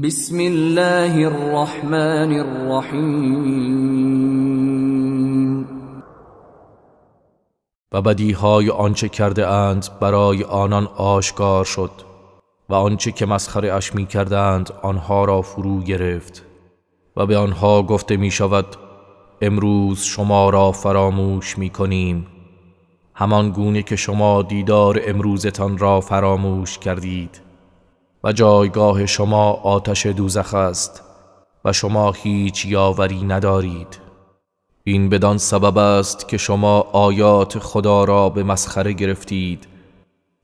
بسم الله الرحمن الرحیم و بدیهای آنچه کرده اند برای آنان آشکار شد و آنچه که مسخره اش می کردند آنها را فرو گرفت و به آنها گفته می شود امروز شما را فراموش می کنیم همان گونه که شما دیدار امروزتان را فراموش کردید و جایگاه شما آتش دوزخ است و شما هیچ یاوری ندارید این بدان سبب است که شما آیات خدا را به مسخره گرفتید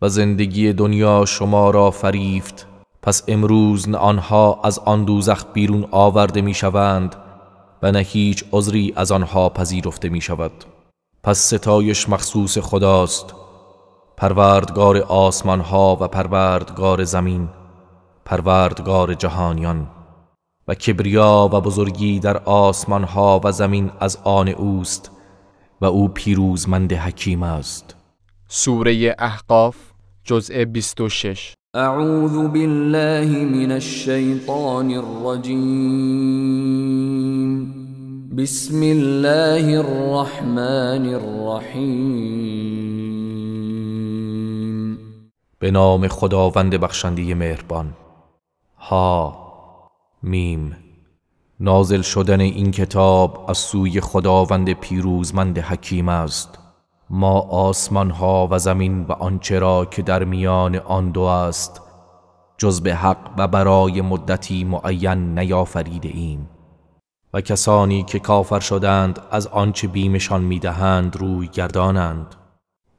و زندگی دنیا شما را فریفت پس امروز نه آنها از آن دوزخ بیرون آورده می شوند و نه هیچ عذری از آنها پذیرفته می شود پس ستایش مخصوص خداست پروردگار آسمان ها و پروردگار زمین پروردگار جهانیان و کبریا و بزرگی در آسمان ها و زمین از آن اوست و او پیروزمند حکیم است سوره احقاف جزء 26 اعوذ بالله من الشیطان الرجیم بسم الله الرحمن الرحیم به نام خداوند بخشنده مهربان ها میم نازل شدن این کتاب از سوی خداوند پیروزمند حکیم است ما آسمان ها و زمین و آنچه را که در میان آن دو است جز به حق و برای مدتی معین نیافریده این و کسانی که کافر شدند از آنچه بیمشان میدهند روی گردانند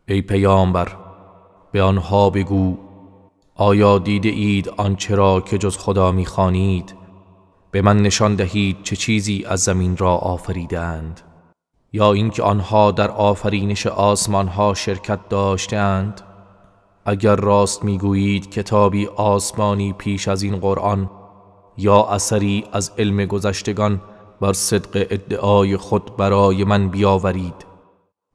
ای پیامبر به آنها بگو آیا دیده اید آنچه را که جز خدا میخوانید به من نشان دهید چه چیزی از زمین را آفریدند یا اینکه آنها در آفرینش ها شرکت داشتهاند اگر راست میگویید کتابی آسمانی پیش از این قرآن یا اثری از علم گذشتگان بر صدق ادعای خود برای من بیاورید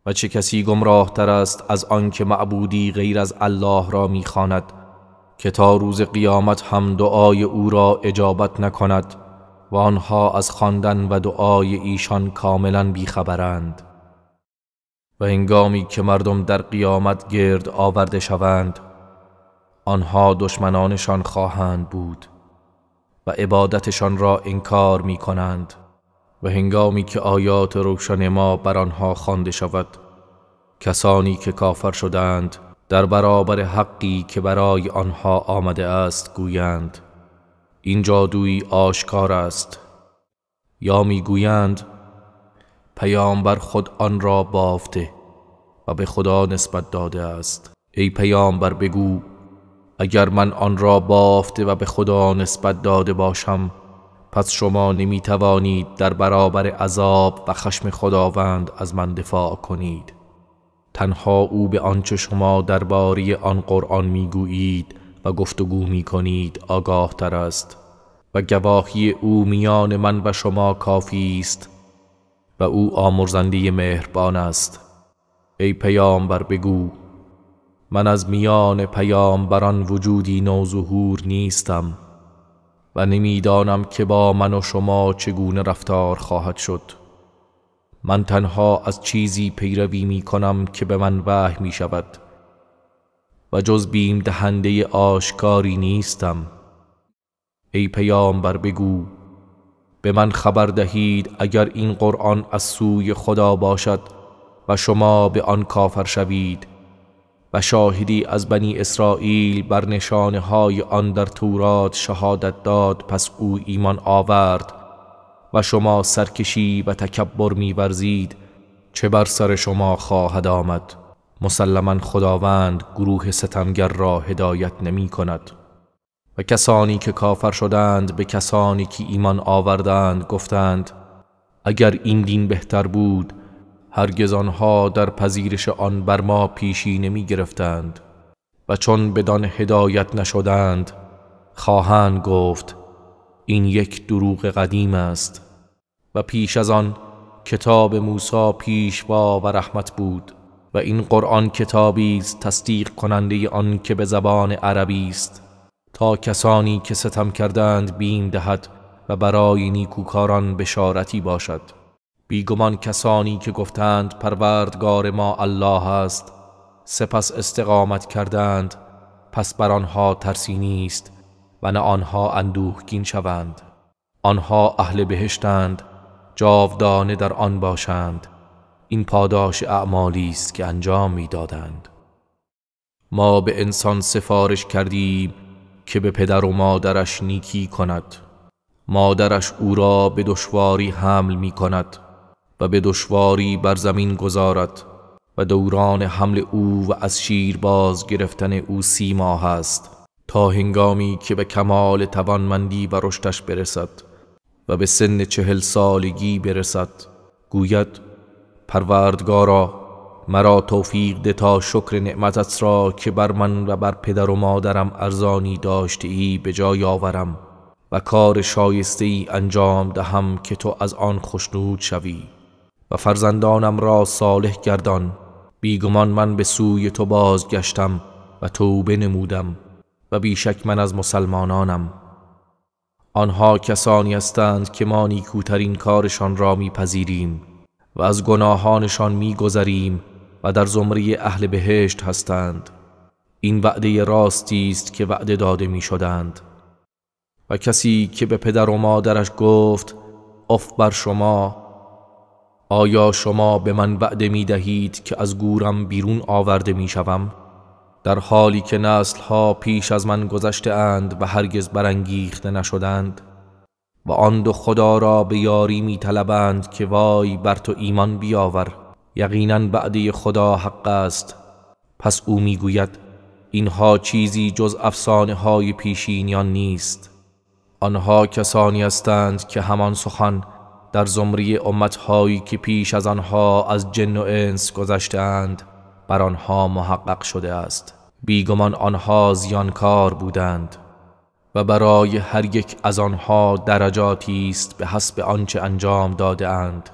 و چه کسی گمراه تر است از آنکه معبودی غیر از الله را میخواند که تا روز قیامت هم دعای او را اجابت نکند و آنها از خواندن و دعای ایشان کاملا بیخبرند و هنگامی که مردم در قیامت گرد آورده شوند آنها دشمنانشان خواهند بود و عبادتشان را انکار می کنند و هنگامی که آیات روشن ما بر آنها خوانده شود کسانی که کافر شدند در برابر حقی که برای آنها آمده است گویند این جادوی آشکار است یا میگویند پیامبر خود آن را بافته و به خدا نسبت داده است ای پیامبر بگو اگر من آن را بافته و به خدا نسبت داده باشم پس شما نمی توانید در برابر عذاب و خشم خداوند از من دفاع کنید تنها او به آنچه شما درباره آن قرآن میگویید و گفتگو میکنید آگاه تر است و گواهی او میان من و شما کافی است و او آمرزنده مهربان است ای پیامبر بگو من از میان پیامبران وجودی نوظهور نیستم و نمیدانم که با من و شما چگونه رفتار خواهد شد من تنها از چیزی پیروی می کنم که به من وحی می شود و جز بیم دهنده آشکاری نیستم ای پیامبر بگو به من خبر دهید اگر این قرآن از سوی خدا باشد و شما به آن کافر شوید و شاهدی از بنی اسرائیل بر نشانه های آن در تورات شهادت داد پس او ایمان آورد و شما سرکشی و تکبر میورزید چه بر سر شما خواهد آمد مسلما خداوند گروه ستمگر را هدایت نمی کند و کسانی که کافر شدند به کسانی که ایمان آوردند گفتند اگر این دین بهتر بود هرگز آنها در پذیرش آن بر ما پیشی نمی گرفتند و چون بدان هدایت نشدند خواهند گفت این یک دروغ قدیم است و پیش از آن کتاب موسی پیشوا و رحمت بود و این قرآن کتابی است تصدیق کننده آن که به زبان عربی است تا کسانی که ستم کردند بیندهد دهد و برای نیکوکاران بشارتی باشد بیگمان کسانی که گفتند پروردگار ما الله است سپس استقامت کردند پس بر آنها ترسی نیست و نه آنها اندوهگین شوند آنها اهل بهشتند جاودانه در آن باشند این پاداش اعمالی است که انجام میدادند ما به انسان سفارش کردیم که به پدر و مادرش نیکی کند مادرش او را به دشواری حمل می کند و به دشواری بر زمین گذارد و دوران حمل او و از شیر باز گرفتن او سی ماه است تا هنگامی که به کمال توانمندی و رشدش برسد و به سن چهل سالگی برسد گوید پروردگارا مرا توفیق ده تا شکر نعمتت را که بر من و بر پدر و مادرم ارزانی داشته ای به جای آورم و کار شایسته ای انجام دهم که تو از آن خوشنود شوی و فرزندانم را صالح گردان بیگمان من به سوی تو بازگشتم و توبه نمودم و بیشک من از مسلمانانم آنها کسانی هستند که ما نیکوترین کارشان را میپذیریم و از گناهانشان میگذریم و در زمره اهل بهشت هستند این وعده راستی است که وعده داده میشدند و کسی که به پدر و مادرش گفت اف بر شما آیا شما به من وعده میدهید که از گورم بیرون آورده می در حالی که نسلها پیش از من گذشته اند و هرگز برانگیخته نشدند و آن دو خدا را به یاری می طلبند که وای بر تو ایمان بیاور یقینا بعدی خدا حق است پس او میگوید اینها چیزی جز افسانه های پیشینیان نیست آنها کسانی هستند که همان سخن در زمری امتهایی که پیش از آنها از جن و انس گذشتهاند بر آنها محقق شده است بیگمان آنها زیانکار بودند و برای هر یک از آنها درجاتی است به حسب آنچه انجام داده اند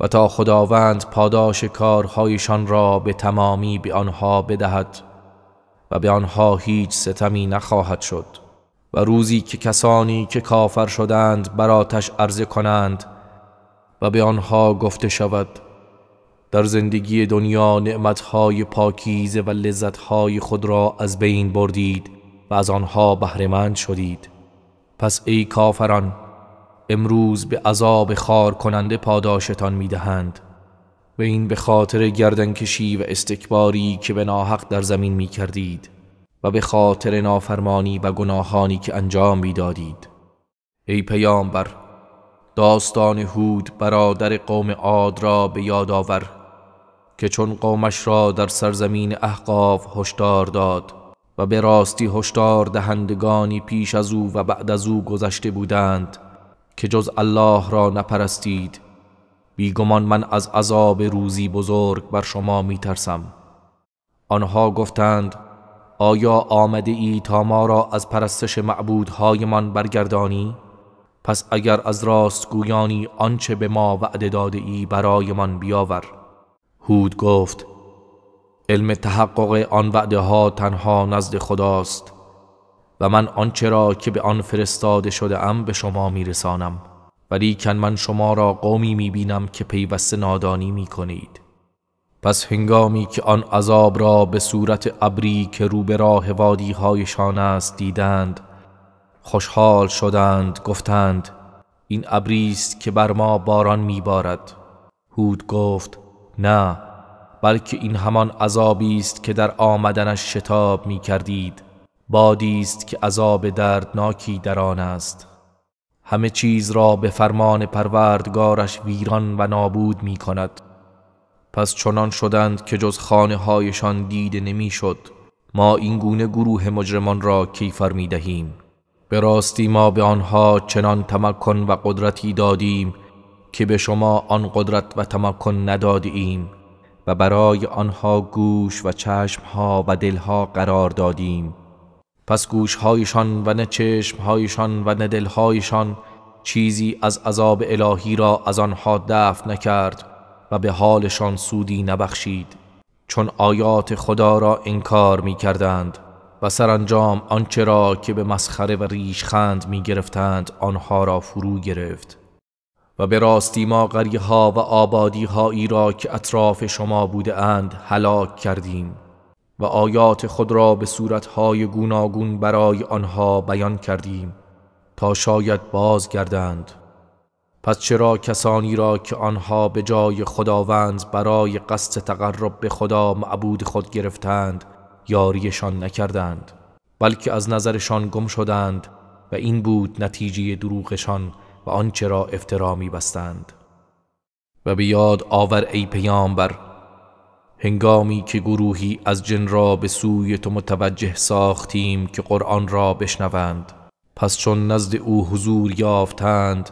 و تا خداوند پاداش کارهایشان را به تمامی به آنها بدهد و به آنها هیچ ستمی نخواهد شد و روزی که کسانی که کافر شدند براتش عرضه کنند و به آنها گفته شود در زندگی دنیا نعمتهای پاکیزه و لذتهای خود را از بین بردید و از آنها بهرهمند شدید پس ای کافران امروز به عذاب خار کننده پاداشتان میدهند و این به خاطر گردنکشی و استکباری که به ناحق در زمین می کردید و به خاطر نافرمانی و گناهانی که انجام می ای پیامبر داستان هود برادر قوم عاد را به یاد آور که چون قومش را در سرزمین احقاف هشدار داد و به راستی هشدار دهندگانی پیش از او و بعد از او گذشته بودند که جز الله را نپرستید بیگمان من از عذاب روزی بزرگ بر شما میترسم آنها گفتند آیا آمده ای تا ما را از پرستش معبودهایمان برگردانی؟ پس اگر از راست گویانی آنچه به ما وعده داده ای من بیاور حود گفت علم تحقق آن وعده ها تنها نزد خداست و من آنچه را که به آن فرستاده شده ام به شما میرسانم ولی کن من شما را قومی میبینم که پیوسته نادانی میکنید پس هنگامی که آن عذاب را به صورت ابری که رو به راه وادی هایشان است دیدند خوشحال شدند گفتند این ابری است که بر ما باران میبارد هود گفت نه بلکه این همان عذابی است که در آمدنش شتاب می کردید بادی است که عذاب دردناکی در آن است همه چیز را به فرمان پروردگارش ویران و نابود می کند پس چنان شدند که جز خانه هایشان دیده نمی شد ما این گونه گروه مجرمان را کیفر می دهیم به راستی ما به آنها چنان تمکن و قدرتی دادیم که به شما آن قدرت و تمکن ندادیم و برای آنها گوش و چشمها و دلها قرار دادیم پس گوشهایشان و نه چشمهایشان و نه دلهایشان چیزی از عذاب الهی را از آنها دفع نکرد و به حالشان سودی نبخشید چون آیات خدا را انکار می کردند و سرانجام آنچه را که به مسخره و ریشخند می گرفتند آنها را فرو گرفت و به راستی ما ها و آبادی هایی را که اطراف شما بوده اند هلاک کردیم و آیات خود را به صورت های گوناگون برای آنها بیان کردیم تا شاید بازگردند پس چرا کسانی را که آنها به جای خداوند برای قصد تقرب به خدا معبود خود گرفتند یاریشان نکردند بلکه از نظرشان گم شدند و این بود نتیجه دروغشان و آنچه را افترا میبستند و به یاد آور ای پیامبر هنگامی که گروهی از جن را به سوی تو متوجه ساختیم که قرآن را بشنوند پس چون نزد او حضور یافتند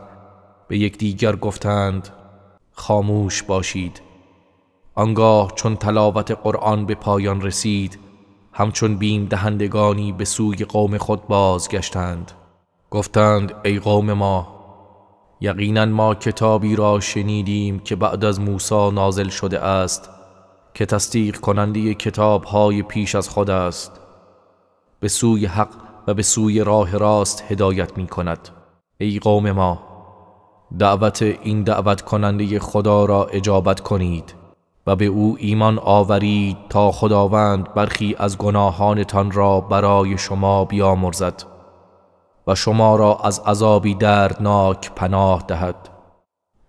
به دیگر گفتند خاموش باشید آنگاه چون تلاوت قرآن به پایان رسید همچون بیم دهندگانی به سوی قوم خود بازگشتند گفتند ای قوم ما یقینا ما کتابی را شنیدیم که بعد از موسی نازل شده است که تصدیق کننده کتاب های پیش از خود است به سوی حق و به سوی راه راست هدایت می کند ای قوم ما دعوت این دعوت کننده خدا را اجابت کنید و به او ایمان آورید تا خداوند برخی از گناهانتان را برای شما بیامرزد و شما را از عذابی دردناک پناه دهد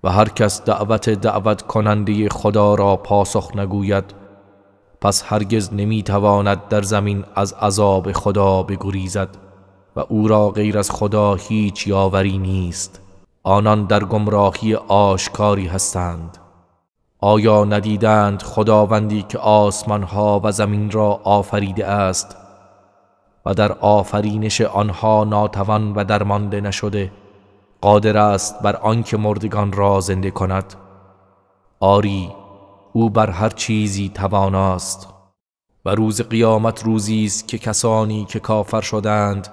و هر کس دعوت دعوت کننده خدا را پاسخ نگوید پس هرگز نمیتواند در زمین از عذاب خدا بگریزد و او را غیر از خدا هیچ یاوری نیست آنان در گمراهی آشکاری هستند آیا ندیدند خداوندی که آسمانها و زمین را آفریده است و در آفرینش آنها ناتوان و درمانده نشده قادر است بر آنکه مردگان را زنده کند آری او بر هر چیزی تواناست و روز قیامت روزی است که کسانی که کافر شدند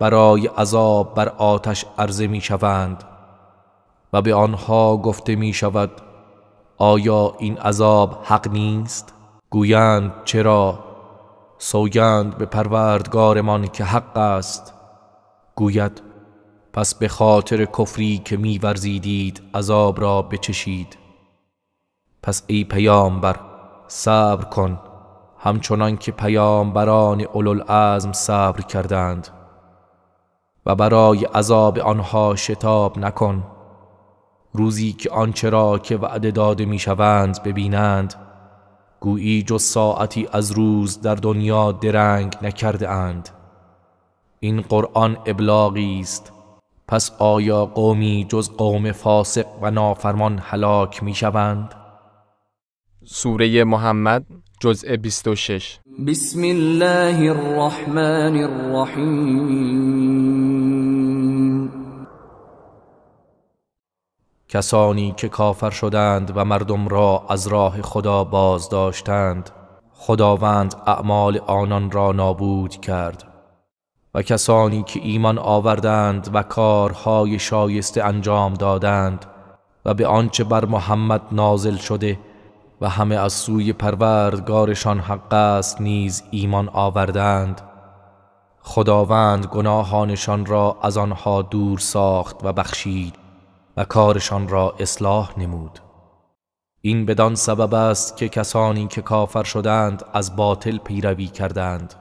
برای عذاب بر آتش عرضه می شوند و به آنها گفته می شود آیا این عذاب حق نیست؟ گویند چرا سوگند به پروردگارمان که حق است گوید پس به خاطر کفری که میورزیدید عذاب را بچشید پس ای پیامبر صبر کن همچنان که پیامبران العزم صبر کردند و برای عذاب آنها شتاب نکن روزی که آنچرا که وعده داده میشوند ببینند گویی جز ساعتی از روز در دنیا درنگ نکرده اند این قرآن ابلاغی است پس آیا قومی جز قوم فاسق و نافرمان هلاک می شوند؟ سوره محمد جزء 26 بسم الله الرحمن الرحیم کسانی که کافر شدند و مردم را از راه خدا باز داشتند خداوند اعمال آنان را نابود کرد و کسانی که ایمان آوردند و کارهای شایسته انجام دادند و به آنچه بر محمد نازل شده و همه از سوی پروردگارشان حق است نیز ایمان آوردند خداوند گناهانشان را از آنها دور ساخت و بخشید و کارشان را اصلاح نمود این بدان سبب است که کسانی که کافر شدند از باطل پیروی کردند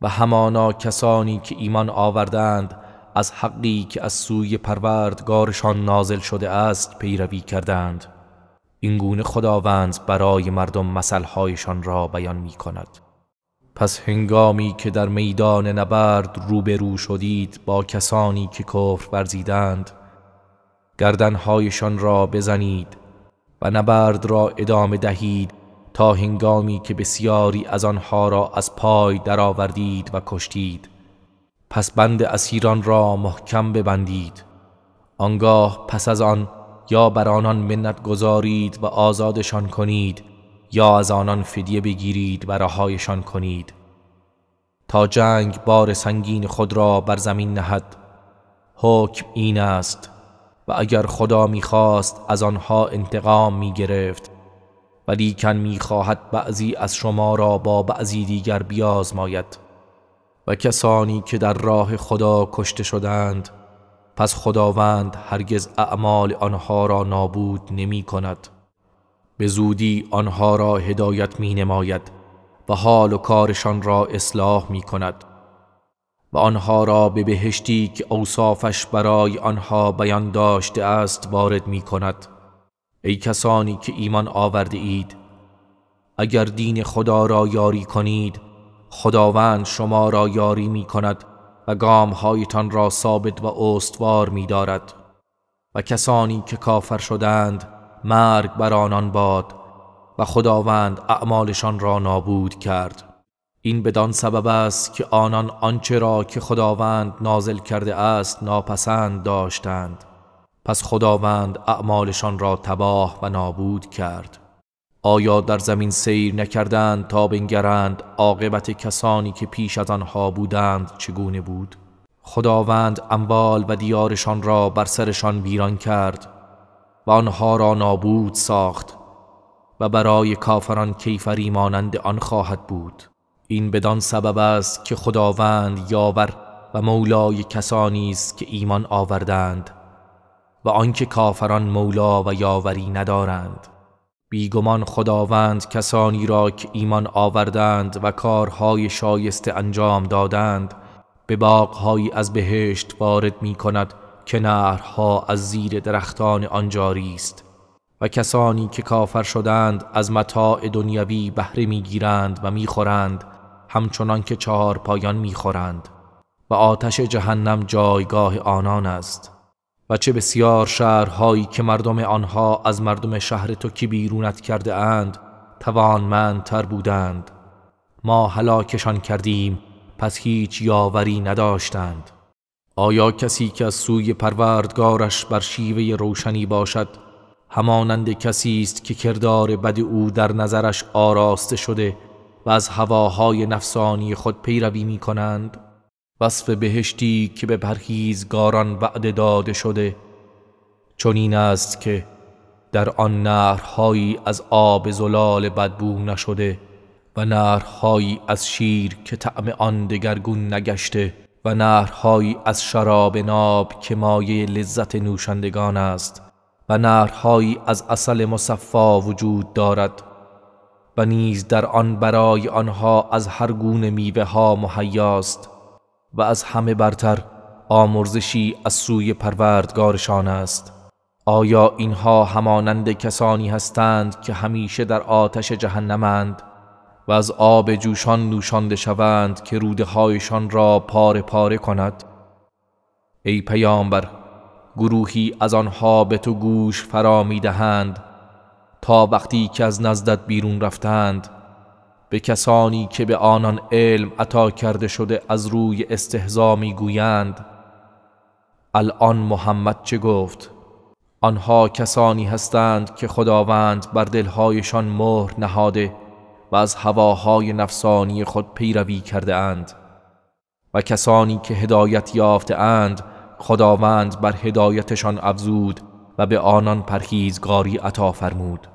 و همانا کسانی که ایمان آوردند از حقی که از سوی پروردگارشان نازل شده است پیروی کردند اینگونه خداوند برای مردم مسئلهایشان را بیان می کند پس هنگامی که در میدان نبرد روبرو شدید با کسانی که کفر ورزیدند گردنهایشان را بزنید و نبرد را ادامه دهید تا هنگامی که بسیاری از آنها را از پای درآوردید و کشتید پس بند اسیران را محکم ببندید آنگاه پس از آن یا بر آنان منت گذارید و آزادشان کنید یا از آنان فدیه بگیرید و رهایشان کنید تا جنگ بار سنگین خود را بر زمین نهد حکم این است و اگر خدا میخواست از آنها انتقام میگرفت ولیکن میخواهد بعضی از شما را با بعضی دیگر بیازماید و کسانی که در راه خدا کشته شدند پس خداوند هرگز اعمال آنها را نابود نمی کند به زودی آنها را هدایت می نماید و حال و کارشان را اصلاح می کند و آنها را به بهشتی که اوصافش برای آنها بیان داشته است وارد می کند ای کسانی که ایمان آورده اید اگر دین خدا را یاری کنید خداوند شما را یاری می کند و گامهایتان را ثابت و استوار می دارد و کسانی که کافر شدند مرگ بر آنان باد و خداوند اعمالشان را نابود کرد این بدان سبب است که آنان آنچه را که خداوند نازل کرده است ناپسند داشتند پس خداوند اعمالشان را تباه و نابود کرد آیا در زمین سیر نکردند تا بنگرند عاقبت کسانی که پیش از آنها بودند چگونه بود خداوند اموال و دیارشان را بر سرشان ویران کرد و آنها را نابود ساخت و برای کافران کیفری مانند آن خواهد بود این بدان سبب است که خداوند یاور و مولای کسانی است که ایمان آوردند و آنکه کافران مولا و یاوری ندارند بیگمان خداوند کسانی را که ایمان آوردند و کارهای شایسته انجام دادند به باغهایی از بهشت وارد می کند که نهرها از زیر درختان آنجاری است و کسانی که کافر شدند از متاع دنیوی بهره میگیرند و میخورند همچنان که چهار پایان میخورند و آتش جهنم جایگاه آنان است و چه بسیار شهرهایی که مردم آنها از مردم شهر تو که بیرونت کرده اند توانمندتر بودند ما هلاکشان کردیم پس هیچ یاوری نداشتند آیا کسی که از سوی پروردگارش بر شیوه روشنی باشد همانند کسی است که کردار بد او در نظرش آراسته شده و از هواهای نفسانی خود پیروی می کنند وصف بهشتی که به پرهیزگاران وعده داده شده چنین است که در آن نهرهایی از آب زلال بدبو نشده و نهرهایی از شیر که طعم آن دگرگون نگشته و نهرهایی از شراب ناب که مایه لذت نوشندگان است و نهرهایی از اصل مصفا وجود دارد و نیز در آن برای آنها از هر گونه میوه ها مهیاست و از همه برتر آمرزشی از سوی پروردگارشان است آیا اینها همانند کسانی هستند که همیشه در آتش جهنمند و از آب جوشان نوشانده شوند که روده هایشان را پاره پاره کند ای پیامبر گروهی از آنها به تو گوش فرا میدهند تا وقتی که از نزدت بیرون رفتند به کسانی که به آنان علم عطا کرده شده از روی استهزا میگویند الان محمد چه گفت آنها کسانی هستند که خداوند بر دلهایشان مهر نهاده و از هواهای نفسانی خود پیروی کرده اند و کسانی که هدایت یافته اند خداوند بر هدایتشان افزود و به آنان پرخیزگاری عطا فرمود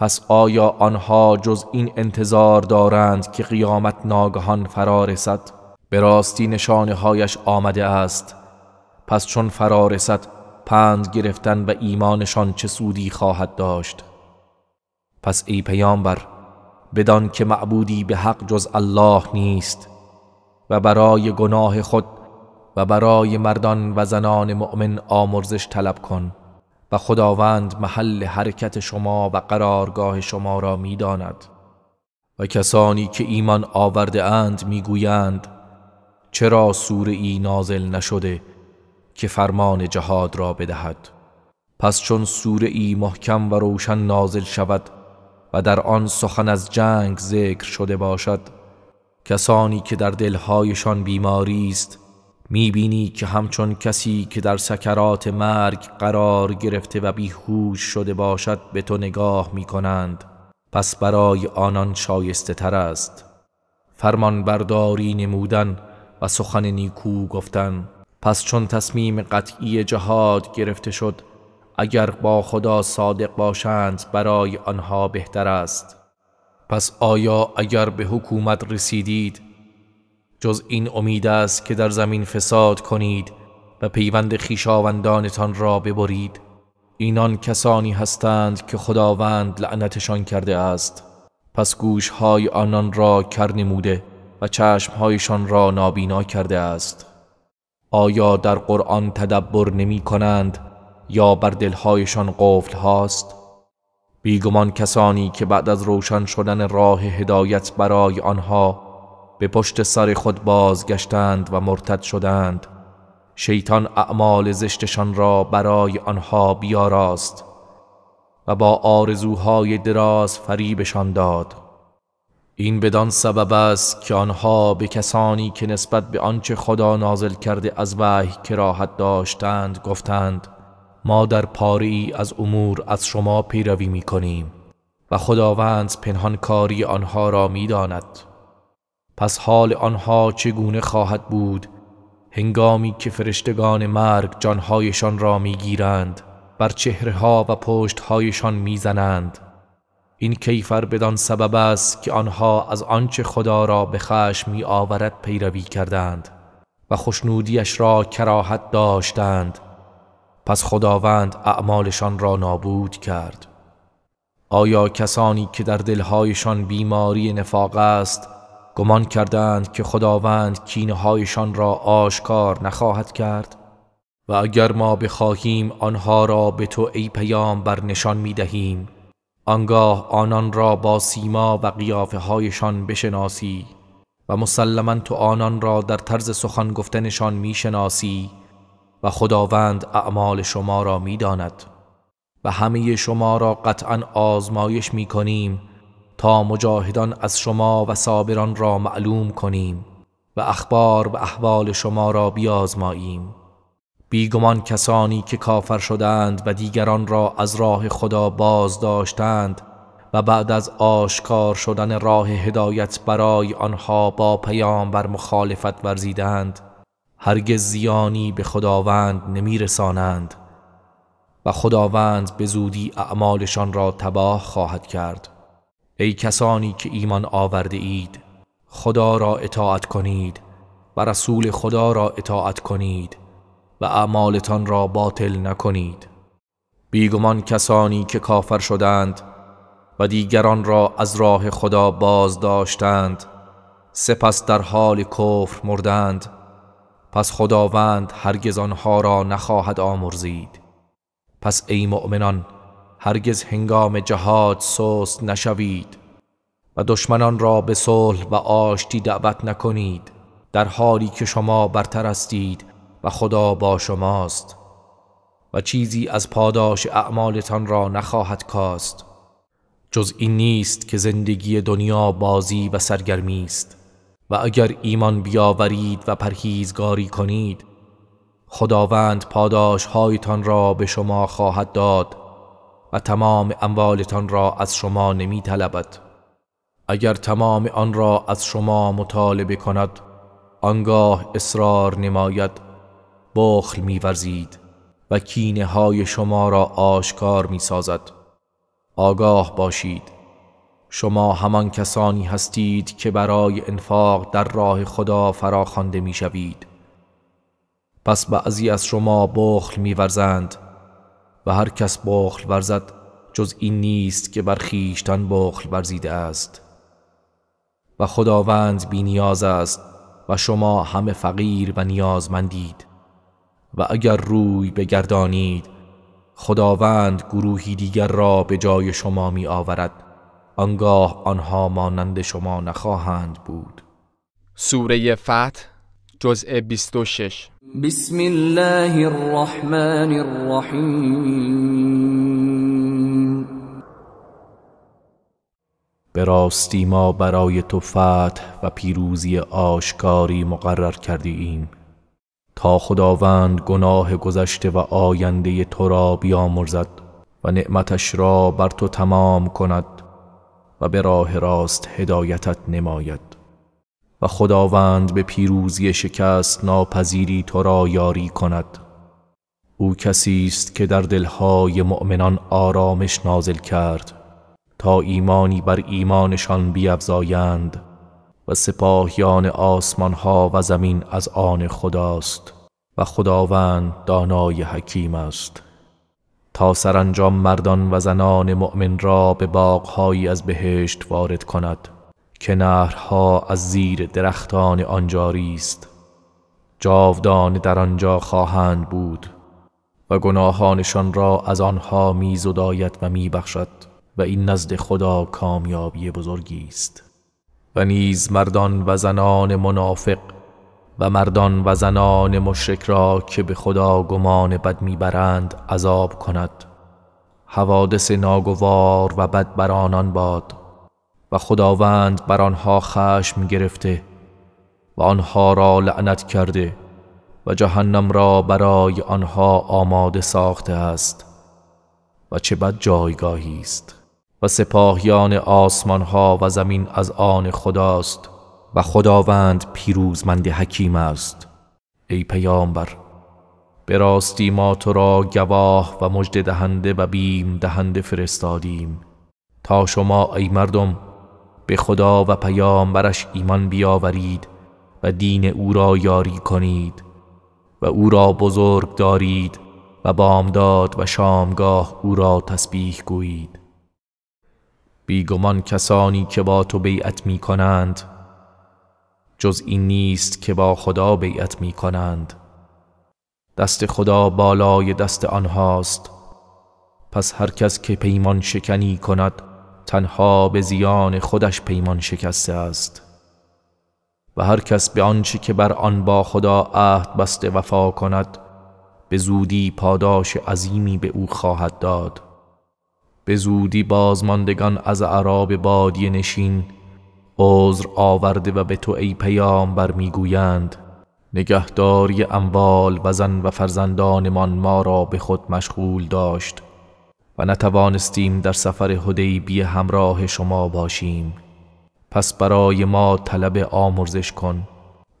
پس آیا آنها جز این انتظار دارند که قیامت ناگهان فرا رسد به راستی نشانه هایش آمده است پس چون فرا رسد پند گرفتن و ایمانشان چه سودی خواهد داشت پس ای پیامبر بدان که معبودی به حق جز الله نیست و برای گناه خود و برای مردان و زنان مؤمن آمرزش طلب کن و خداوند محل حرکت شما و قرارگاه شما را میداند و کسانی که ایمان آورده اند میگویند چرا سوره ای نازل نشده که فرمان جهاد را بدهد پس چون سوره ای محکم و روشن نازل شود و در آن سخن از جنگ ذکر شده باشد کسانی که در دلهایشان بیماری است میبینی که همچون کسی که در سکرات مرگ قرار گرفته و بیهوش شده باشد به تو نگاه میکنند پس برای آنان شایسته تر است فرمان برداری نمودن و سخن نیکو گفتن پس چون تصمیم قطعی جهاد گرفته شد اگر با خدا صادق باشند برای آنها بهتر است پس آیا اگر به حکومت رسیدید جز این امید است که در زمین فساد کنید و پیوند خیشاوندانتان را ببرید اینان کسانی هستند که خداوند لعنتشان کرده است پس گوشهای آنان را کر نموده و چشمهایشان را نابینا کرده است آیا در قرآن تدبر نمی کنند یا بر دلهایشان قفل هاست؟ بیگمان کسانی که بعد از روشن شدن راه هدایت برای آنها به پشت سر خود بازگشتند و مرتد شدند شیطان اعمال زشتشان را برای آنها بیاراست و با آرزوهای دراز فریبشان داد این بدان سبب است که آنها به کسانی که نسبت به آنچه خدا نازل کرده از وحی کراحت داشتند گفتند ما در پاری از امور از شما پیروی می کنیم و خداوند پنهانکاری آنها را می داند. پس حال آنها چگونه خواهد بود هنگامی که فرشتگان مرگ جانهایشان را میگیرند بر چهره و پشت هایشان میزنند این کیفر بدان سبب است که آنها از آنچه خدا را به خشم می آورد پیروی کردند و خوشنودیش را کراهت داشتند پس خداوند اعمالشان را نابود کرد آیا کسانی که در دلهایشان بیماری نفاق است گمان کردند که خداوند کینهایشان را آشکار نخواهد کرد و اگر ما بخواهیم آنها را به تو ای پیام بر نشان می دهیم آنگاه آنان را با سیما و قیافه هایشان بشناسی و مسلما تو آنان را در طرز سخن گفتنشان می شناسی و خداوند اعمال شما را میداند و همه شما را قطعا آزمایش می کنیم تا مجاهدان از شما و صابران را معلوم کنیم و اخبار و احوال شما را بیازماییم بیگمان کسانی که کافر شدند و دیگران را از راه خدا باز داشتند و بعد از آشکار شدن راه هدایت برای آنها با پیام بر مخالفت ورزیدند هرگز زیانی به خداوند نمیرسانند و خداوند به زودی اعمالشان را تباه خواهد کرد ای کسانی که ایمان آورده اید خدا را اطاعت کنید و رسول خدا را اطاعت کنید و اعمالتان را باطل نکنید بیگمان کسانی که کافر شدند و دیگران را از راه خدا باز داشتند سپس در حال کفر مردند پس خداوند هرگز آنها را نخواهد آمرزید پس ای مؤمنان هرگز هنگام جهاد سست نشوید و دشمنان را به صلح و آشتی دعوت نکنید در حالی که شما برتر هستید و خدا با شماست و چیزی از پاداش اعمالتان را نخواهد کاست جز این نیست که زندگی دنیا بازی و سرگرمی است و اگر ایمان بیاورید و پرهیزگاری کنید خداوند پاداش هایتان را به شما خواهد داد و تمام اموالتان را از شما نمی طلبد. اگر تمام آن را از شما مطالبه کند آنگاه اصرار نماید بخل میورزید و کینه های شما را آشکار می سازد. آگاه باشید شما همان کسانی هستید که برای انفاق در راه خدا فراخوانده می شوید. پس بعضی از شما بخل میورزند و هر کس باخل ورزد جز این نیست که بر خیشتن باخل ورزیده است و خداوند بی نیاز است و شما همه فقیر و نیازمندید و اگر روی بگردانید خداوند گروهی دیگر را به جای شما می آورد آنگاه آنها مانند شما نخواهند بود سوره فتح جزء 26 بسم الله الرحمن الرحیم به راستی ما برای تو فتح و پیروزی آشکاری مقرر کردی ایم تا خداوند گناه گذشته و آینده تو را بیامرزد و نعمتش را بر تو تمام کند و به راه راست هدایتت نماید و خداوند به پیروزی شکست ناپذیری تو را یاری کند او کسی است که در دلهای مؤمنان آرامش نازل کرد تا ایمانی بر ایمانشان بیافزایند و سپاهیان آسمانها و زمین از آن خداست و خداوند دانای حکیم است تا سرانجام مردان و زنان مؤمن را به باغهایی از بهشت وارد کند که نهرها از زیر درختان آنجاری است جاودان در آنجا خواهند بود و گناهانشان را از آنها میزداید و میبخشد و این نزد خدا کامیابی بزرگی است و نیز مردان و زنان منافق و مردان و زنان مشرک را که به خدا گمان بد میبرند عذاب کند حوادث ناگوار و بد بر آنان باد و خداوند بر آنها خشم گرفته و آنها را لعنت کرده و جهنم را برای آنها آماده ساخته است و چه بد جایگاهی است و سپاهیان آسمان ها و زمین از آن خداست و خداوند پیروزمند حکیم است ای پیامبر به راستی ما تو را گواه و مجد دهنده و بیم دهنده فرستادیم تا شما ای مردم به خدا و پیامبرش ایمان بیاورید و دین او را یاری کنید و او را بزرگ دارید و بامداد و شامگاه او را تسبیح گویید بیگمان کسانی که با تو بیعت می کنند جز این نیست که با خدا بیعت می کنند دست خدا بالای دست آنهاست پس هر کس که پیمان شکنی کند تنها به زیان خودش پیمان شکسته است و هر کس به آنچه که بر آن با خدا عهد بسته وفا کند به زودی پاداش عظیمی به او خواهد داد به زودی بازماندگان از عرب بادی نشین عذر آورده و به تو ای پیامبر میگویند نگهداری اموال و زن و فرزندانمان ما را به خود مشغول داشت و نتوانستیم در سفر هدیبی همراه شما باشیم پس برای ما طلب آمرزش کن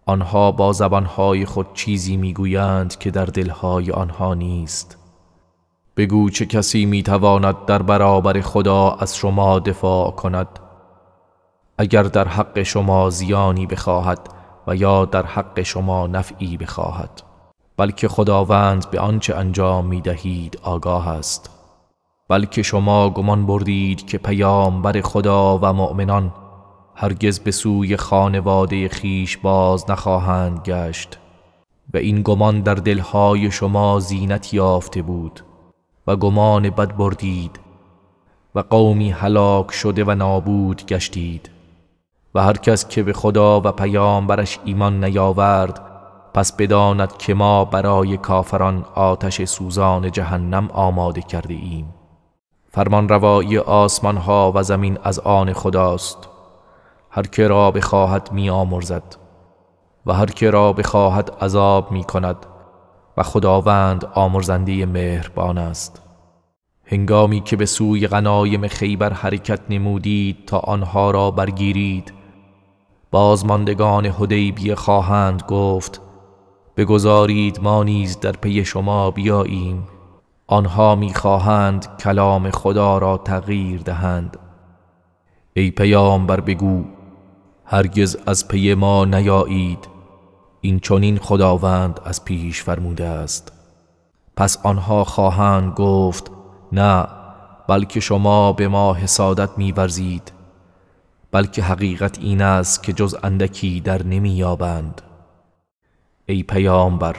آنها با زبانهای خود چیزی میگویند که در دلهای آنها نیست بگو چه کسی میتواند در برابر خدا از شما دفاع کند اگر در حق شما زیانی بخواهد و یا در حق شما نفعی بخواهد بلکه خداوند به آنچه انجام میدهید آگاه است بلکه شما گمان بردید که پیامبر خدا و مؤمنان هرگز به سوی خانواده خیش باز نخواهند گشت و این گمان در دلهای شما زینت یافته بود و گمان بد بردید و قومی هلاک شده و نابود گشتید و هر کس که به خدا و پیامبرش ایمان نیاورد پس بداند که ما برای کافران آتش سوزان جهنم آماده کرده ایم فرمان روایی آسمان ها و زمین از آن خداست هر که را بخواهد می آمرزد و هر که را بخواهد عذاب می کند و خداوند آمرزنده مهربان است هنگامی که به سوی غنایم خیبر حرکت نمودید تا آنها را برگیرید بازماندگان حدیبیه خواهند گفت بگذارید ما نیز در پی شما بیاییم آنها میخواهند کلام خدا را تغییر دهند ای پیامبر بگو هرگز از پی ما نیایید این چونین خداوند از پیش فرموده است پس آنها خواهند گفت نه بلکه شما به ما حسادت میورزید بلکه حقیقت این است که جز اندکی در نمییابند ای پیامبر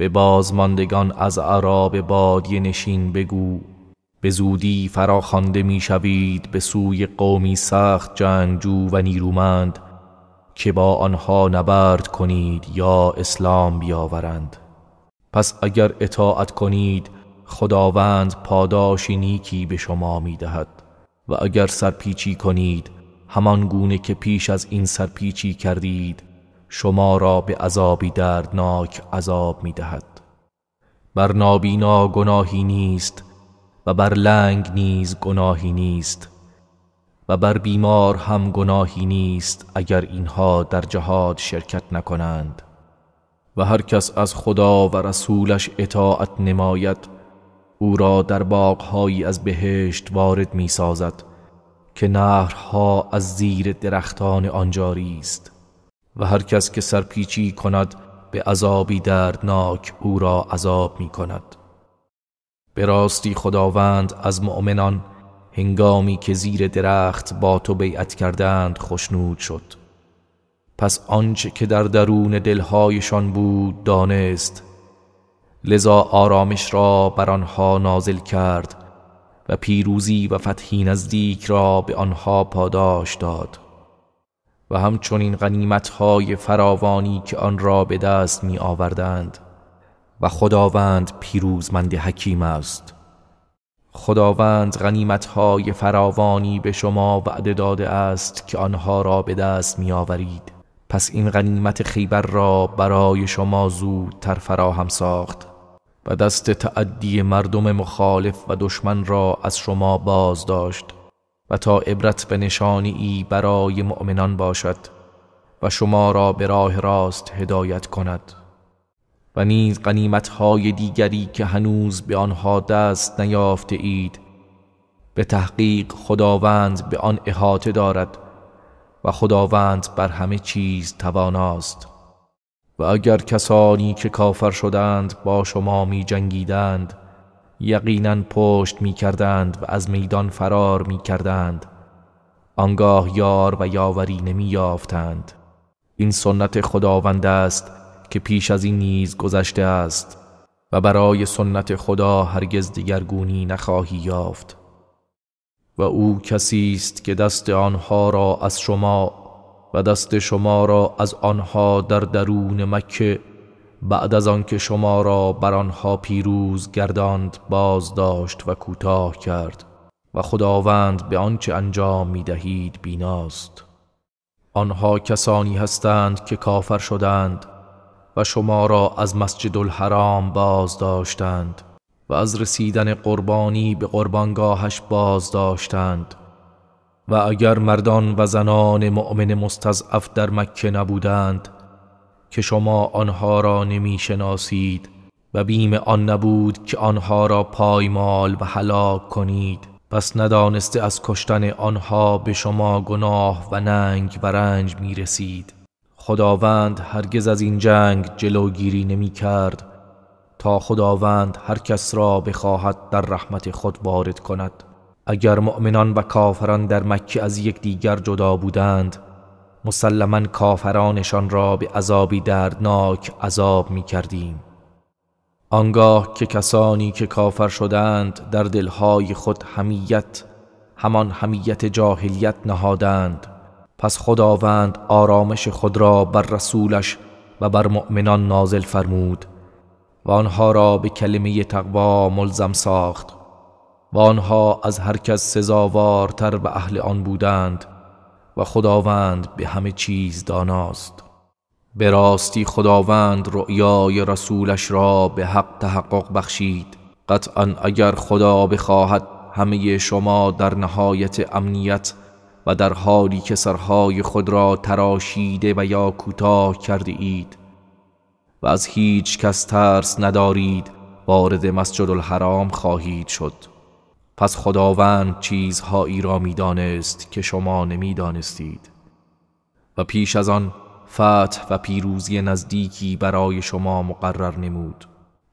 به بازماندگان از عراب بادی نشین بگو به زودی فراخوانده میشوید به سوی قومی سخت جنگجو و نیرومند که با آنها نبرد کنید یا اسلام بیاورند پس اگر اطاعت کنید خداوند پاداش نیکی به شما دهد و اگر سرپیچی کنید همان گونه که پیش از این سرپیچی کردید شما را به عذابی دردناک عذاب می دهد بر نابینا گناهی نیست و بر لنگ نیز گناهی نیست و بر بیمار هم گناهی نیست اگر اینها در جهاد شرکت نکنند و هر کس از خدا و رسولش اطاعت نماید او را در باغهایی از بهشت وارد می سازد که نهرها از زیر درختان آنجاری است و هر کس که سرپیچی کند به عذابی دردناک او را عذاب می کند به راستی خداوند از مؤمنان هنگامی که زیر درخت با تو بیعت کردند خوشنود شد پس آنچه که در درون دلهایشان بود دانست لذا آرامش را بر آنها نازل کرد و پیروزی و فتحی نزدیک را به آنها پاداش داد و همچنین غنیمت های فراوانی که آن را به دست می آوردند و خداوند پیروزمند حکیم است خداوند غنیمت های فراوانی به شما وعده داده است که آنها را به دست می آورید پس این غنیمت خیبر را برای شما زودتر فراهم ساخت و دست تعدی مردم مخالف و دشمن را از شما باز داشت و تا عبرت به نشانی ای برای مؤمنان باشد و شما را به راه راست هدایت کند و نیز قنیمت های دیگری که هنوز به آنها دست نیافته اید به تحقیق خداوند به آن احاطه دارد و خداوند بر همه چیز تواناست و اگر کسانی که کافر شدند با شما می جنگیدند یقینا پشت می کردند و از میدان فرار می کردند آنگاه یار و یاوری نمی یافتند این سنت خداوند است که پیش از این نیز گذشته است و برای سنت خدا هرگز دیگرگونی نخواهی یافت و او کسی است که دست آنها را از شما و دست شما را از آنها در درون مکه بعد از آنکه شما را بر آنها پیروز گرداند باز داشت و کوتاه کرد و خداوند به آنچه انجام می دهید بیناست آنها کسانی هستند که کافر شدند و شما را از مسجد الحرام باز داشتند و از رسیدن قربانی به قربانگاهش باز داشتند و اگر مردان و زنان مؤمن مستضعف در مکه نبودند که شما آنها را نمی شناسید و بیم آن نبود که آنها را پایمال و هلاک کنید پس ندانسته از کشتن آنها به شما گناه و ننگ و رنج می رسید خداوند هرگز از این جنگ جلوگیری نمی کرد تا خداوند هر کس را بخواهد در رحمت خود وارد کند اگر مؤمنان و کافران در مکه از یک دیگر جدا بودند مسلما کافرانشان را به عذابی دردناک عذاب می کردیم آنگاه که کسانی که کافر شدند در دلهای خود همیت همان همیت جاهلیت نهادند پس خداوند آرامش خود را بر رسولش و بر مؤمنان نازل فرمود و آنها را به کلمه تقوا ملزم ساخت و آنها از هرکس سزاوارتر به اهل آن بودند و خداوند به همه چیز داناست به راستی خداوند رؤیای رسولش را به حق تحقق بخشید قطعا اگر خدا بخواهد همه شما در نهایت امنیت و در حالی که سرهای خود را تراشیده و یا کوتاه کرده اید و از هیچ کس ترس ندارید وارد مسجد الحرام خواهید شد پس خداوند چیزهایی را میدانست که شما نمیدانستید و پیش از آن فتح و پیروزی نزدیکی برای شما مقرر نمود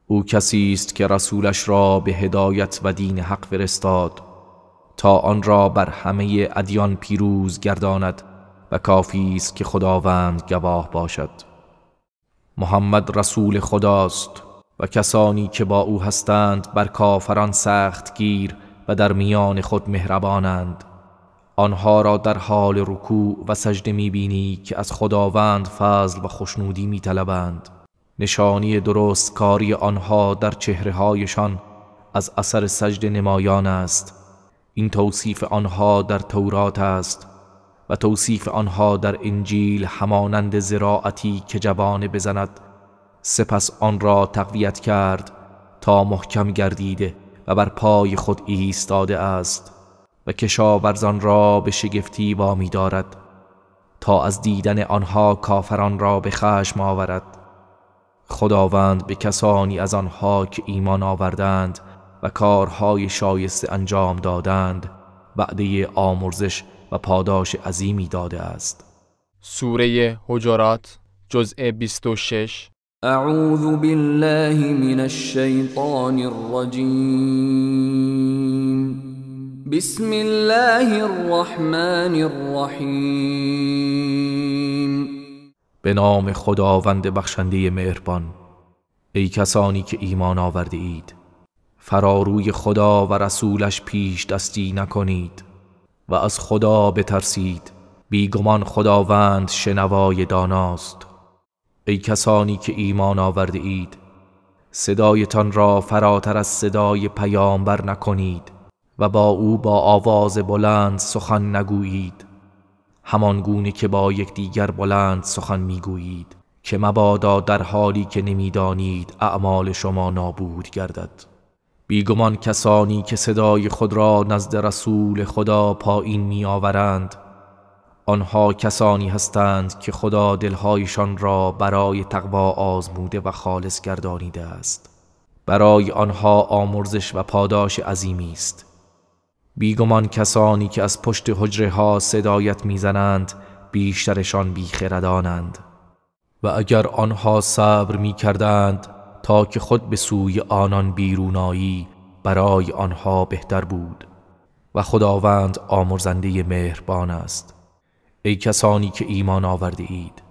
او کسی است که رسولش را به هدایت و دین حق فرستاد تا آن را بر همه ادیان پیروز گرداند و کافی است که خداوند گواه باشد محمد رسول خداست و کسانی که با او هستند بر کافران سخت گیر و در میان خود مهربانند آنها را در حال رکوع و سجده میبینی که از خداوند فضل و خوشنودی میطلبند نشانی درست کاری آنها در چهره هایشان از اثر سجد نمایان است این توصیف آنها در تورات است و توصیف آنها در انجیل همانند زراعتی که جوان بزند سپس آن را تقویت کرد تا محکم گردیده و بر پای خود ایستاده است و کشاورزان را به شگفتی وامی دارد تا از دیدن آنها کافران را به خشم آورد خداوند به کسانی از آنها که ایمان آوردند و کارهای شایسته انجام دادند وعده آمرزش و پاداش عظیمی داده است سوره حجرات جزء 26 اعوذ بالله من الشیطان الرجیم بسم الله الرحمن الرحیم به نام خداوند بخشنده مهربان ای کسانی که ایمان آورده اید فراروی خدا و رسولش پیش دستی نکنید و از خدا بترسید بیگمان خداوند شنوای داناست ای کسانی که ایمان آورده اید صدایتان را فراتر از صدای پیامبر نکنید و با او با آواز بلند سخن نگویید همان گونه که با یکدیگر بلند سخن میگویید که مبادا در حالی که نمیدانید اعمال شما نابود گردد بیگمان کسانی که صدای خود را نزد رسول خدا پایین میآورند آنها کسانی هستند که خدا دلهایشان را برای تقوا آزموده و خالص گردانیده است برای آنها آمرزش و پاداش عظیمی است بیگمان کسانی که از پشت حجره ها صدایت میزنند بیشترشان بیخردانند و اگر آنها صبر کردند تا که خود به سوی آنان بیرونایی برای آنها بهتر بود و خداوند آمرزنده مهربان است ای کسانی که ایمان آورده اید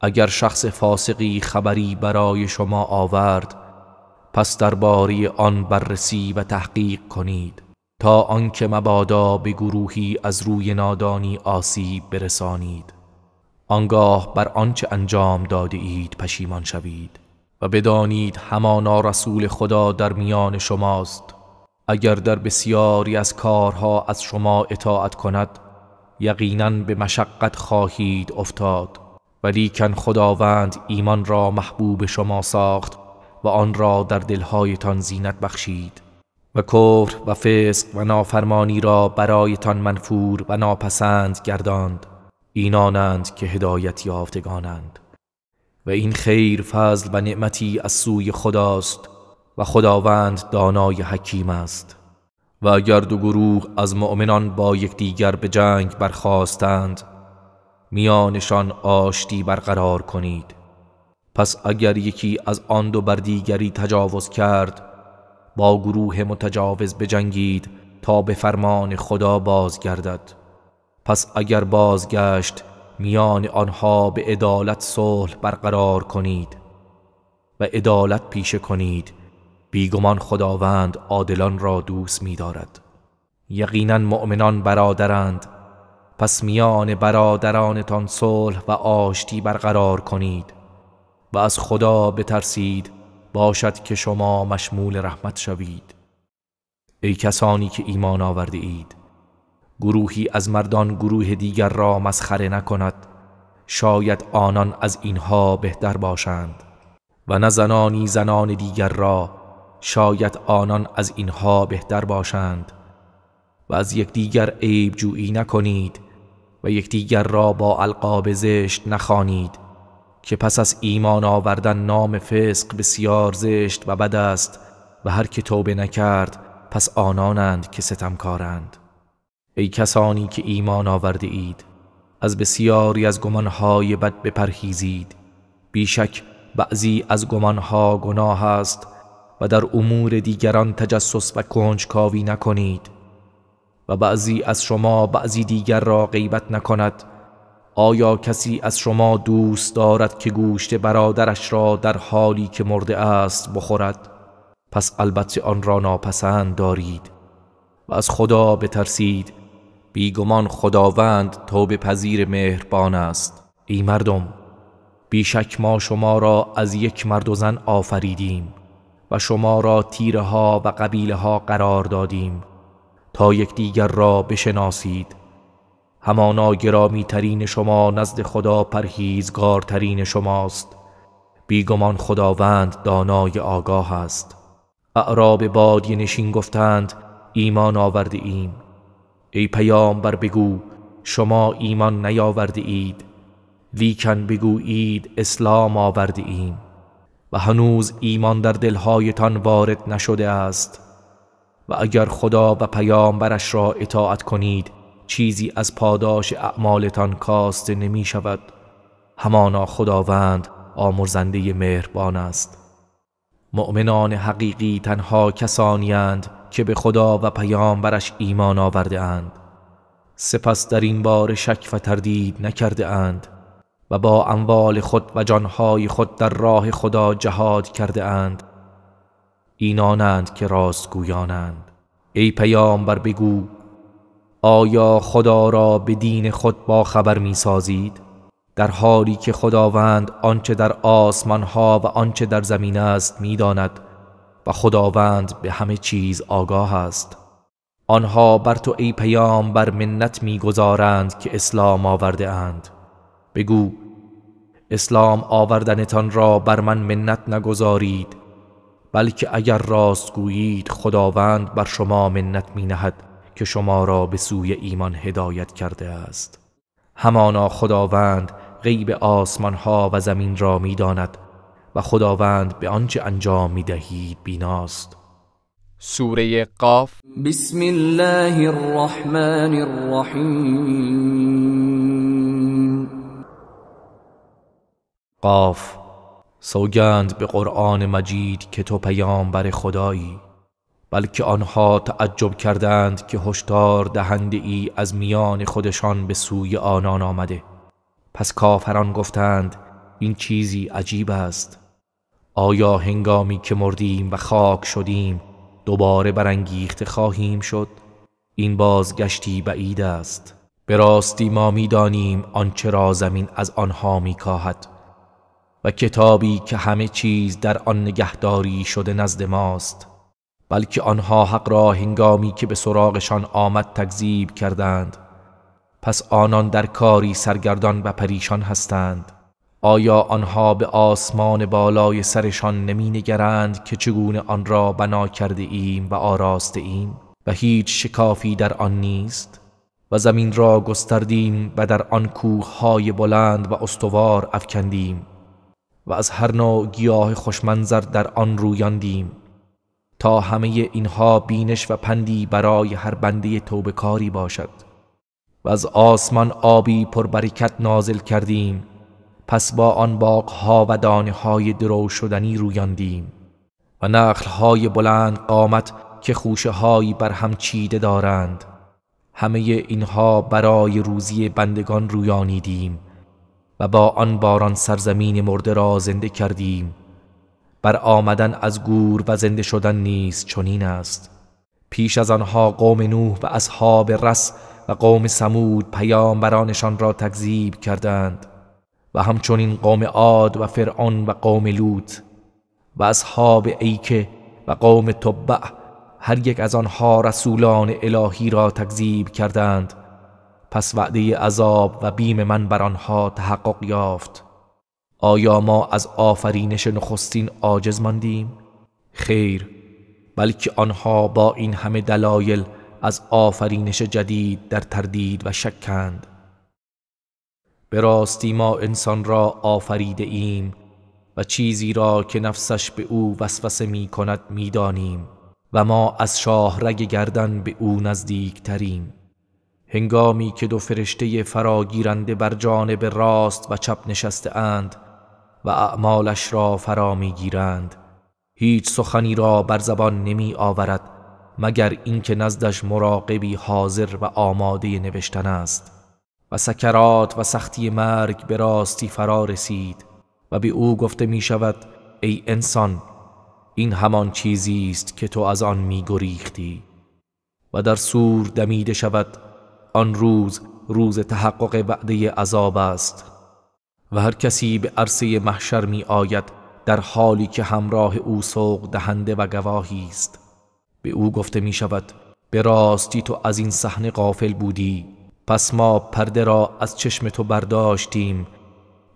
اگر شخص فاسقی خبری برای شما آورد پس درباره آن بررسی و تحقیق کنید تا آنکه مبادا به گروهی از روی نادانی آسیب برسانید آنگاه بر آنچه انجام داده اید پشیمان شوید و بدانید همانا رسول خدا در میان شماست اگر در بسیاری از کارها از شما اطاعت کند یقینا به مشقت خواهید افتاد ولیکن خداوند ایمان را محبوب شما ساخت و آن را در دلهایتان زینت بخشید و کفر و فسق و نافرمانی را برایتان منفور و ناپسند گرداند اینانند که هدایت یافتگانند و این خیر فضل و نعمتی از سوی خداست و خداوند دانای حکیم است و اگر دو گروه از مؤمنان با یکدیگر به جنگ برخواستند میانشان آشتی برقرار کنید پس اگر یکی از آن دو بر دیگری تجاوز کرد با گروه متجاوز بجنگید تا به فرمان خدا بازگردد پس اگر بازگشت میان آنها به عدالت صلح برقرار کنید و عدالت پیشه کنید بیگمان خداوند عادلان را دوست می دارد یقینا مؤمنان برادرند پس میان برادرانتان صلح و آشتی برقرار کنید و از خدا بترسید باشد که شما مشمول رحمت شوید ای کسانی که ایمان آورده اید گروهی از مردان گروه دیگر را مسخره نکند شاید آنان از اینها بهتر باشند و نه زنانی زنان دیگر را شاید آنان از اینها بهتر باشند و از یکدیگر عیب جویی نکنید و یکدیگر را با القاب زشت نخوانید که پس از ایمان آوردن نام فسق بسیار زشت و بد است و هر که توبه نکرد پس آنانند که ستمکارند ای کسانی که ایمان آورده اید از بسیاری از گمانهای بد بپرهیزید بیشک بعضی از گمانها گناه است و در امور دیگران تجسس و کنجکاوی نکنید و بعضی از شما بعضی دیگر را غیبت نکند آیا کسی از شما دوست دارد که گوشت برادرش را در حالی که مرده است بخورد پس البته آن را ناپسند دارید و از خدا بترسید بیگمان خداوند توب پذیر مهربان است ای مردم بیشک ما شما را از یک مرد و زن آفریدیم و شما را تیره ها و قبیله ها قرار دادیم تا دیگر را بشناسید همانا گرامی ترین شما نزد خدا ترین شماست بیگمان خداوند دانای آگاه است اعراب بادی نشین گفتند ایمان آورده ایم ای پیامبر بگو شما ایمان نیاورده اید لیکن بگویید اسلام آورده ایم و هنوز ایمان در دلهایتان وارد نشده است و اگر خدا و پیامبرش را اطاعت کنید چیزی از پاداش اعمالتان کاست نمی شود همانا خداوند آمرزنده مهربان است مؤمنان حقیقی تنها کسانی اند که به خدا و پیامبرش ایمان آورده اند سپس در این بار شک و تردید نکرده و با اموال خود و جانهای خود در راه خدا جهاد کرده اند اینانند که راستگویانند ای پیامبر بگو آیا خدا را به دین خود با خبر می در حالی که خداوند آنچه در آسمان و آنچه در زمین است میداند و خداوند به همه چیز آگاه است آنها بر تو ای پیامبر منت میگذارند که اسلام آورده اند بگو اسلام آوردنتان را بر من منت نگذارید بلکه اگر راست گویید خداوند بر شما منت می نهد که شما را به سوی ایمان هدایت کرده است همانا خداوند غیب آسمان ها و زمین را می داند و خداوند به آنچه انجام می دهید بیناست سوره قاف بسم الله الرحمن الرحیم قاف سوگند به قرآن مجید که تو پیام بر خدایی بلکه آنها تعجب کردند که هشدار دهنده ای از میان خودشان به سوی آنان آمده پس کافران گفتند این چیزی عجیب است آیا هنگامی که مردیم و خاک شدیم دوباره برانگیخته خواهیم شد این بازگشتی بعید است به راستی ما میدانیم آنچه را زمین از آنها میکاهد و کتابی که همه چیز در آن نگهداری شده نزد ماست بلکه آنها حق را هنگامی که به سراغشان آمد تکذیب کردند پس آنان در کاری سرگردان و پریشان هستند آیا آنها به آسمان بالای سرشان نمی نگرند که چگونه آن را بنا کرده ایم و آراسته ایم و هیچ شکافی در آن نیست و زمین را گستردیم و در آن کوه های بلند و استوار افکندیم و از هر نوع گیاه خوشمنظر در آن رویاندیم تا همه اینها بینش و پندی برای هر بنده توبه باشد و از آسمان آبی پربرکت نازل کردیم پس با آن باغها و دانه های درو شدنی رویاندیم و نخل های بلند قامت که خوشه هایی بر هم چیده دارند همه اینها برای روزی بندگان رویانیدیم و با آن باران سرزمین مرده را زنده کردیم بر آمدن از گور و زنده شدن نیز چنین است پیش از آنها قوم نوح و اصحاب رس و قوم سمود برانشان را تکذیب کردند و همچنین قوم عاد و فرعون و قوم لوط و اصحاب ایکه و قوم تبع هر یک از آنها رسولان الهی را تکذیب کردند پس وعده عذاب و بیم من بر آنها تحقق یافت آیا ما از آفرینش نخستین عاجز ماندیم خیر بلکه آنها با این همه دلایل از آفرینش جدید در تردید و شکند به راستی ما انسان را آفریده ایم و چیزی را که نفسش به او وسوسه می کند می دانیم و ما از شاهرگ گردن به او نزدیک تریم هنگامی که دو فرشته فراگیرنده بر جانب راست و چپ نشسته اند و اعمالش را فرا میگیرند هیچ سخنی را بر زبان نمی آورد مگر اینکه نزدش مراقبی حاضر و آماده نوشتن است و سکرات و سختی مرگ به راستی فرا رسید و به او گفته می شود ای انسان این همان چیزی است که تو از آن می گریختی و در سور دمیده شود آن روز روز تحقق وعده عذاب است و هر کسی به عرصه محشر می آید در حالی که همراه او سوق دهنده و گواهی است به او گفته می شود به راستی تو از این صحنه غافل بودی پس ما پرده را از چشم تو برداشتیم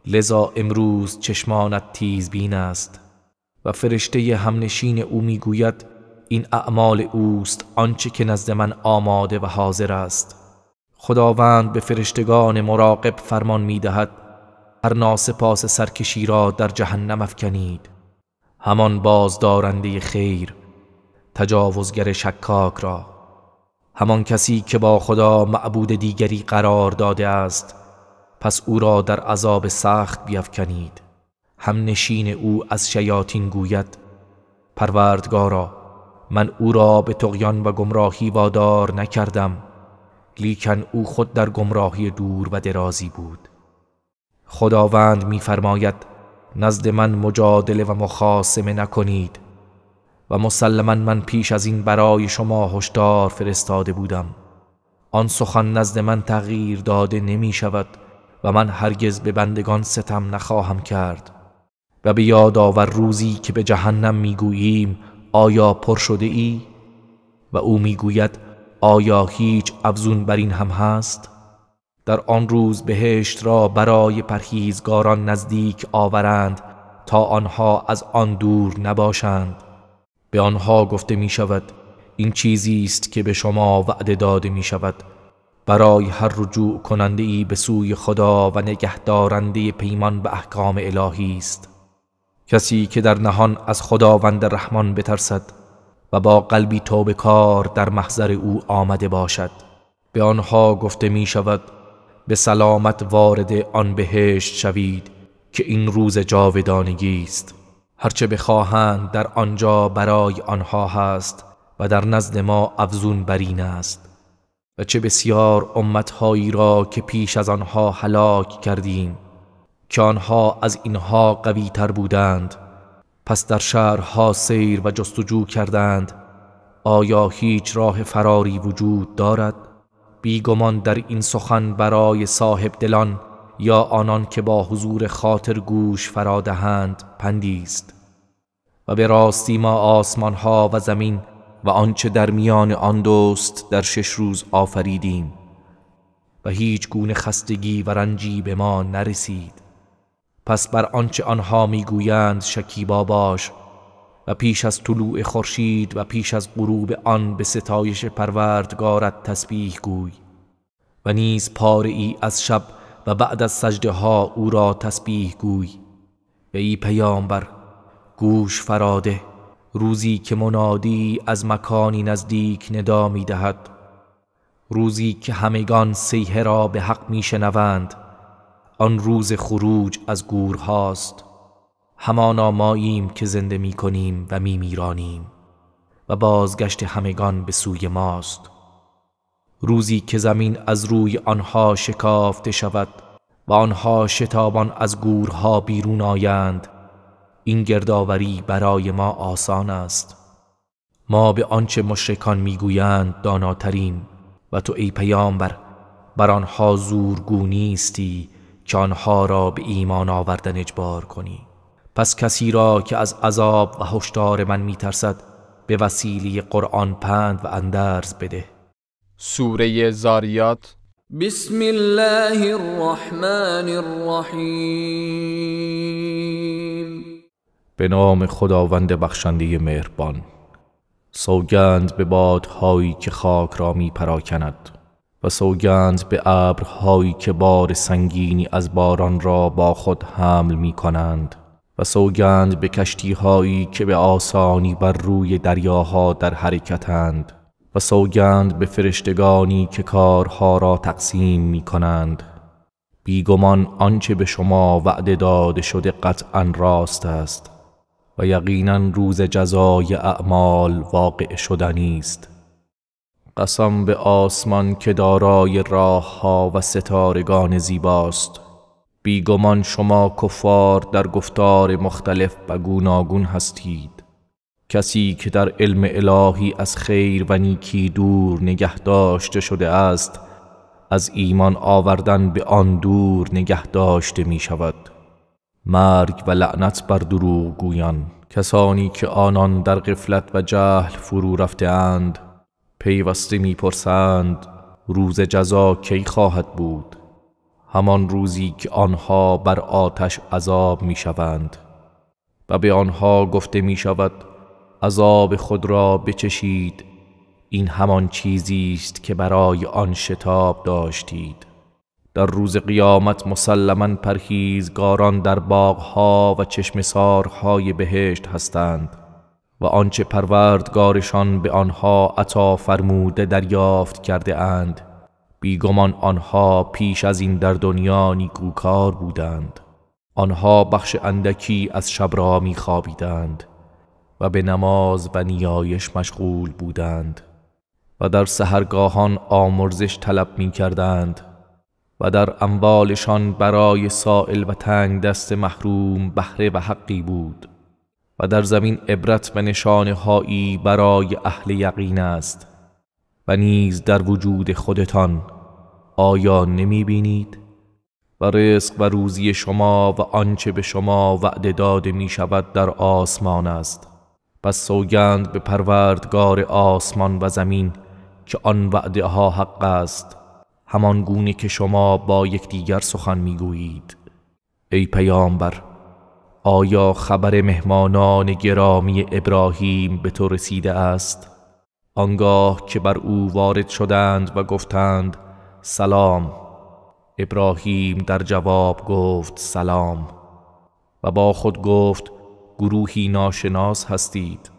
لذا امروز چشمانت بین است و فرشته همنشین او میگوید این اعمال اوست آنچه که نزد من آماده و حاضر است خداوند به فرشتگان مراقب فرمان می دهد هر ناسپاس سرکشی را در جهنم افکنید همان بازدارنده خیر تجاوزگر شکاک را همان کسی که با خدا معبود دیگری قرار داده است پس او را در عذاب سخت بیافکنید هم نشین او از شیاطین گوید پروردگارا من او را به تقیان و گمراهی وادار نکردم لیکن او خود در گمراهی دور و درازی بود خداوند میفرماید نزد من مجادله و مخاسمه نکنید و مسلما من پیش از این برای شما هشدار فرستاده بودم آن سخن نزد من تغییر داده نمی شود و من هرگز به بندگان ستم نخواهم کرد و به یاد آور روزی که به جهنم میگوییم آیا پر شده ای؟ و او میگوید آیا هیچ افزون بر این هم هست؟ در آن روز بهشت را برای پرهیزگاران نزدیک آورند تا آنها از آن دور نباشند به آنها گفته می شود این چیزی است که به شما وعده داده می شود برای هر رجوع کننده ای به سوی خدا و نگهدارنده پیمان به احکام الهی است کسی که در نهان از خداوند رحمان بترسد و با قلبی توب کار در محضر او آمده باشد به آنها گفته می شود به سلامت وارد آن بهشت شوید که این روز جاودانگی است هرچه بخواهند در آنجا برای آنها هست و در نزد ما افزون برین است و چه بسیار امتهایی را که پیش از آنها هلاک کردیم که آنها از اینها قویتر بودند پس در شهرها سیر و جستجو کردند آیا هیچ راه فراری وجود دارد؟ بیگمان در این سخن برای صاحب دلان یا آنان که با حضور خاطر گوش فرادهند پندیست و به راستی ما آسمان ها و زمین و آنچه در میان آن دوست در شش روز آفریدیم و هیچ گونه خستگی و رنجی به ما نرسید پس بر آنچه آنها میگویند شکیبا باش و پیش از طلوع خورشید و پیش از غروب آن به ستایش پروردگارت تسبیح گوی و نیز پاره ای از شب و بعد از سجده ها او را تسبیح گوی و ای پیامبر گوش فراده روزی که منادی از مکانی نزدیک ندا می روزی که همگان سیه را به حق می شنوند آن روز خروج از گور هاست همانا ماییم که زنده می کنیم و می میرانیم و بازگشت همگان به سوی ماست روزی که زمین از روی آنها شکافته شود و آنها شتابان از گورها بیرون آیند این گردآوری برای ما آسان است ما به آنچه مشرکان میگویند داناترین و تو ای پیامبر بر آنها زورگو نیستی که آنها را به ایمان آوردن اجبار کنی پس کسی را که از عذاب و هشدار من میترسد به وسیله قرآن پند و اندرز بده سوره زاریات بسم الله الرحمن الرحیم به نام خداوند بخشنده مهربان سوگند به بادهایی که خاک را می پراکند و سوگند به ابرهایی که بار سنگینی از باران را با خود حمل می کنند و سوگند به هایی که به آسانی بر روی دریاها در حرکتند و سوگند به فرشتگانی که کارها را تقسیم می کنند بیگمان آنچه به شما وعده داده شده قطعا راست است و یقینا روز جزای اعمال واقع شدنی است قسم به آسمان که دارای راه ها و ستارگان زیباست بیگمان شما کفار در گفتار مختلف و گوناگون هستید کسی که در علم الهی از خیر و نیکی دور نگه داشته شده است از ایمان آوردن به آن دور نگه داشته می شود مرگ و لعنت بر دروغ گویان کسانی که آنان در قفلت و جهل فرو رفته اند پیوسته میپرسند روز جزا کی خواهد بود همان روزی که آنها بر آتش عذاب میشوند و به آنها گفته می شود عذاب خود را بچشید این همان چیزی است که برای آن شتاب داشتید در روز قیامت مسلما پرهیزگاران در باغها و های بهشت هستند و آنچه پروردگارشان به آنها عطا فرموده دریافت کرده اند بیگمان آنها پیش از این در دنیا نیکوکار بودند آنها بخش اندکی از شب را میخوابیدند و به نماز و نیایش مشغول بودند و در سهرگاهان آمرزش طلب می کردند و در اموالشان برای سائل و تنگ دست محروم بهره و حقی بود و در زمین عبرت و نشانه هایی برای اهل یقین است و نیز در وجود خودتان آیا نمی بینید؟ و رزق و روزی شما و آنچه به شما وعده داده می شود در آسمان است پس سوگند به پروردگار آسمان و زمین که آن وعده ها حق است همان گونه که شما با یکدیگر سخن میگویید ای پیامبر آیا خبر مهمانان گرامی ابراهیم به تو رسیده است؟ آنگاه که بر او وارد شدند و گفتند سلام ابراهیم در جواب گفت سلام و با خود گفت گروهی ناشناس هستید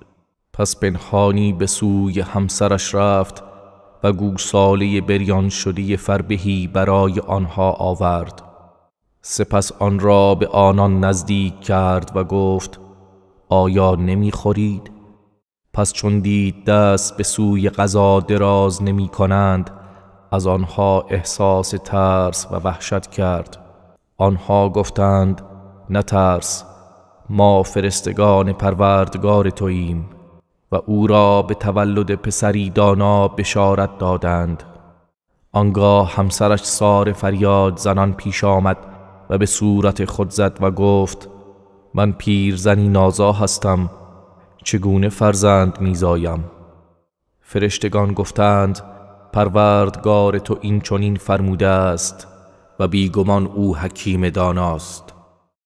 پس پنهانی به سوی همسرش رفت و گوساله بریان شدی فربهی برای آنها آورد سپس آن را به آنان نزدیک کرد و گفت آیا نمیخورید؟ پس چون دید دست به سوی غذا دراز نمی کنند از آنها احساس ترس و وحشت کرد آنها گفتند نترس ما فرستگان پروردگار توییم و او را به تولد پسری دانا بشارت دادند آنگاه همسرش سار فریاد زنان پیش آمد و به صورت خود زد و گفت من پیرزنی نازا هستم چگونه فرزند میزایم فرشتگان گفتند پروردگار تو این چنین فرموده است و بیگمان او حکیم داناست